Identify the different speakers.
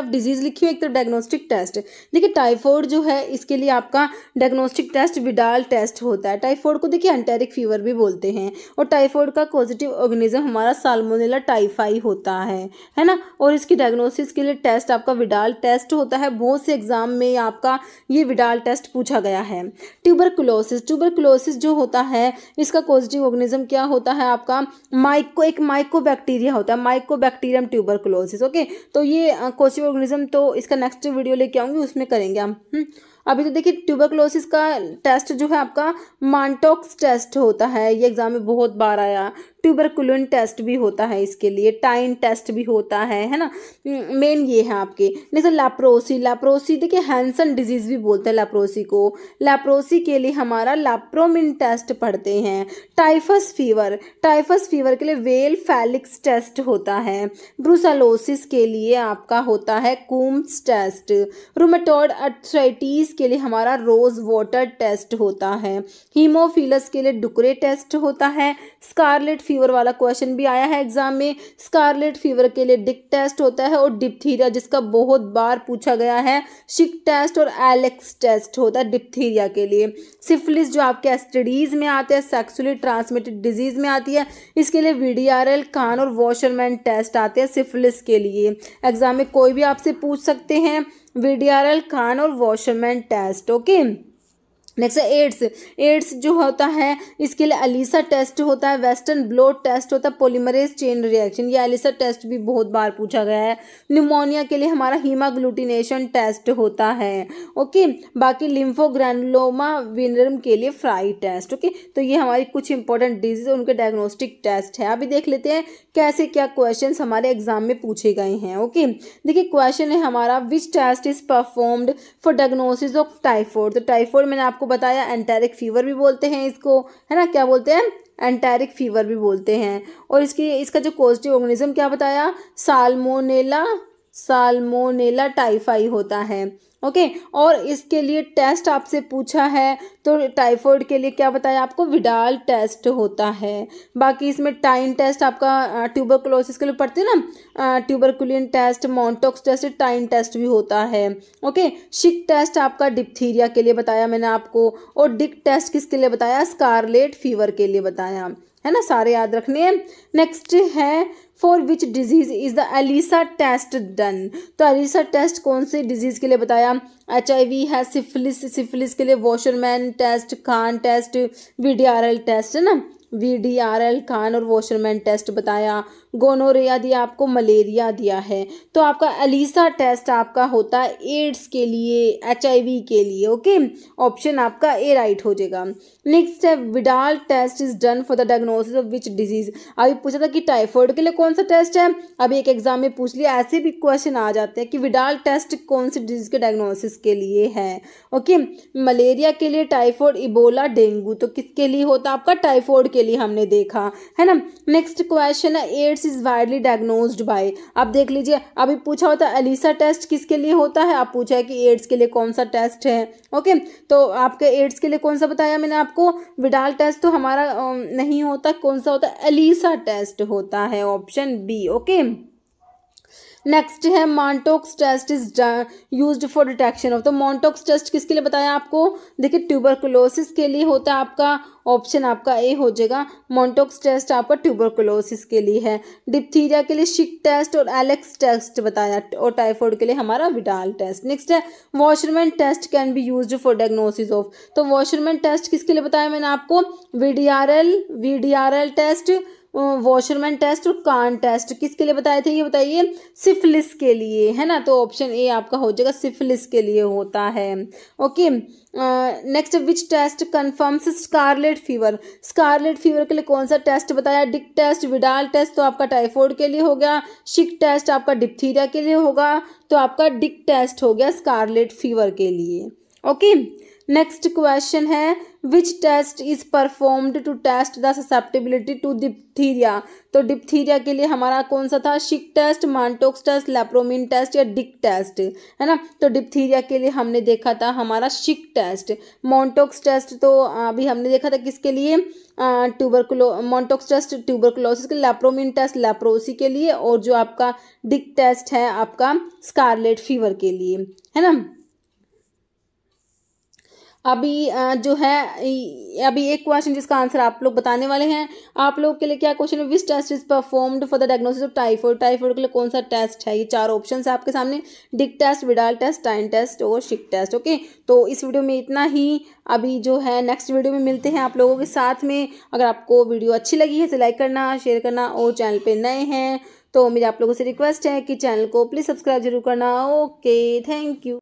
Speaker 1: Of disease लिखी हुई एक तो डायग्नोस्टिक टेस्ट देखिए टाइफॉइड जो है इसके लिए आपका डायग्नोस्टिक टेस्ट विडाल टेस्ट होता है टाइफॉइड को देखिए एंटेरिक फीवर भी बोलते हैं और टाइफॉइड का पॉजिटिव ऑर्गेनिज्म हमारा साल्मोनेला टाइफाई होता है है ना और इसकी डायग्नोसिस के लिए टेस्ट आपका विडाल टेस्ट होता है बहुत से एग्जाम में आपका ये विडाल टेस्ट पूछा गया है ट्यूबरकुलोसिस ट्यूबरकुलोसिस जो होता है इसका पॉजिटिव ऑर्गेनिज्म क्या होता है आपका माइको एक माइको बैक्टीरिया होता है माइको बैक्टीरियम ट्यूबरकुलोसिस ओके तो ये क्वेश्चन टिश्यू ऑर्गेनिज्म तो इसका नेक्स्ट वीडियो लेके आऊँगी उसमें करेंगे हम हम्म, अभी तो देखिए ट्यूबरक्लोसिस का टेस्ट जो है आपका मांटोक्स टेस्ट होता है ये एग्ज़ाम में बहुत बार आया ट्यूबरकुलन टेस्ट भी होता है इसके लिए टाइन टेस्ट भी होता है है ना मेन हम्म, ये है आपके नहीं तो लैप्रोसी लैप्रोसी देखिए हैंसन डिजीज़ भी बोलते हैं लैप्रोसी को लैप्रोसी के लिए हमारा लैप्रोमिन टेस्ट पढ़ते हैं टाइफस फीवर टाइफस फीवर के लिए वेल फैलिक्स टेस्ट होता है ब्रूसालोसिस के लिए आपका होता है कूम्स टेस्ट रोमेटोड अट्राइटिस के लिए हमारा रोज़ वाटर टेस्ट होता है हीमोफीलस के लिए डुकरे टेस्ट होता है स्कारलेट फीवर फीवर वाला क्वेश्चन भी आया है एग्जाम में स्कारलेट फीवर के लिए डिक टेस्ट होता है और डिप्थीरिया जिसका बहुत बार पूछा गया है शिक टेस्ट और एलेक्स टेस्ट होता है डिप्थीरिया के लिए सिफिलिस जो आपके एस्टडीज में आते हैं सेक्सुअली ट्रांसमिटेड डिजीज में आती है इसके लिए वी कान और वॉशरमैन टेस्ट आते हैं सिफिलिस के लिए एग्जाम में कोई भी आपसे पूछ सकते हैं वी कान और वॉशरमैन टेस्ट ओके नेक्स्ट है एड्स एड्स जो होता है इसके लिए अलीसा टेस्ट होता है वेस्टर्न ब्लोड टेस्ट होता है पोलीमरेज चेन रिएक्शन ये अलीसा टेस्ट भी बहुत बार पूछा गया है न्यूमोनिया के लिए हमारा हीमाग्लूटिनेशन टेस्ट होता है ओके बाकी लिम्फोग्रैनुलोमा विनरम के लिए फ्राई टेस्ट ओके तो ये हमारी कुछ इंपॉर्टेंट डिजीज उनके डायग्नोस्टिक टेस्ट है अभी देख लेते हैं कैसे क्या क्वेश्चन हमारे एग्जाम में पूछे गए हैं ओके देखिए क्वेश्चन है हमारा which test is performed for diagnosis of typhoid तो टाइफॉइड मैंने आपको आपको बताया एंटेरिक फीवर भी बोलते हैं इसको है ना क्या बोलते हैं एंटेरिक फीवर भी बोलते हैं और इसकी इसका जो पॉजिटिव ऑर्गेनिज्म क्या बताया साल्मोनेला साल्मोनेला टाइफाई होता है ओके और इसके लिए टेस्ट आपसे पूछा है तो टाइफॉइड के लिए क्या बताया आपको विडाल टेस्ट होता है बाकी इसमें टाइन टेस्ट आपका ट्यूबरकुलोसिस के लिए पढ़ते हैं ना tuberculin test Mantoux test tine test भी होता है ओके शिक टेस्ट आपका डिप्थीरिया के लिए बताया मैंने आपको और डिक टेस्ट किसके लिए बताया स्कारलेट फीवर के लिए बताया है ना सारे याद रखने हैं नेक्स्ट है for which disease is the ELISA test done तो एलिसा टेस्ट कौन से डिजीज के लिए बताया एच आई वी है सिफिलिस सिफिलिस के लिए Wassermann test Kahn test V D R L test है ना वी एल खान और वॉशरमैन टेस्ट बताया गोनोरिया दिया आपको मलेरिया दिया है तो आपका अलीसा टेस्ट आपका होता है एड्स के लिए एच आई वी के लिए ओके ऑप्शन आपका ए राइट हो जाएगा नेक्स्ट है Widal test is done for the diagnosis of which disease अभी पूछा था कि टाइफॉइड के लिए कौन सा टेस्ट है अभी एक एग्जाम में पूछ लिया ऐसे भी क्वेश्चन आ जाते हैं कि विडाल टेस्ट कौन सी डिजीज के डायग्नोसिस के लिए है ओके मलेरिया के लिए टाइफॉइड इबोला डेंगू तो किसके लिए होता आपका टाइफॉइड के लिए हमने देखा है ना नेक्स्ट क्वेश्चन है AIDS is widely diagnose by आप देख लीजिए अभी पूछा होता है अलीसा टेस्ट किसके लिए होता है आप पूछा है कि एड्स के लिए कौन सा टेस्ट है ओके तो आपके एड्स के लिए कौन सा बताया मैंने आपको विडाल टेस्ट तो हमारा नहीं होता कौन सा होता है अलीसा टेस्ट होता है option B okay okay? Next है Mantoux test is use for detection of तो मॉन्टोक्स टेस्ट किसके लिए बताया आपको देखिए ट्यूबरकुलोसिस के लिए होता है आपका ऑप्शन आपका ए हो जाएगा मॉन्टोक्स टेस्ट आपका ट्यूबरकुलोसिस के लिए है डिप्थीरिया के लिए शिक टेस्ट और एलेक्स टेस्ट बताया और टाइफॉइड के लिए हमारा विडाल टेस्ट नेक्स्ट है Wassermann test can be use for diagnosis of तो वॉशरमैन टेस्ट किसके लिए बताया मैंने आपको V D test Wassermann test और कान टेस्ट किसके लिए बताए थे ये बताइए सिफिलिस के लिए है ना तो ऑप्शन ए आपका हो जाएगा सिफिलिस के लिए होता है okay next which test confirms scarlet fever scarlet fever के लिए कौन सा टेस्ट बताया डिक टेस्ट विडाल टेस्ट तो आपका टाइफॉइड के लिए हो गया शिक टेस्ट आपका डिप्थीरिया के लिए होगा तो आपका डिक टेस्ट हो गया स्कारलेट फीवर के लिए ओके okay? नेक्स्ट क्वेश्चन है which test is performed to test the susceptibility to diphtheria तो डिप्थीरिया के लिए हमारा कौन सा था Schick test Mantoux test lepromin test या डिक टेस्ट है ना तो डिप्थीरिया के लिए हमने देखा था हमारा शिक टेस्ट मोन्टोक्स टेस्ट तो अभी हमने देखा था किसके लिए ट्यूबरकुलो मोन्टोक्स टेस्ट ट्यूबरकुलोसिस के लेप्रोमिन टेस्ट लेप्रोसी के लिए और जो आपका डिक टेस्ट है आपका स्कारलेट फीवर के लिए है ना अभी जो है अभी एक क्वेश्चन जिसका आंसर आप लोग बताने वाले हैं आप लोग के लिए क्या क्वेश्चन है which test is performed for the diagnosis of typhoid typhoid के लिए कौन सा टेस्ट है ये चार ऑप्शन है आपके सामने Dick test Widal test tine test और शिक टेस्ट ओके तो इस वीडियो में इतना ही अभी जो है नेक्स्ट वीडियो में मिलते हैं आप लोगों के साथ में अगर आपको वीडियो अच्छी लगी है तो लाइक करना शेयर करना और चैनल पर नए हैं तो मेरी आप लोगों से रिक्वेस्ट है कि चैनल को प्लीज़ सब्सक्राइब जरूर करना ओके थैंक यू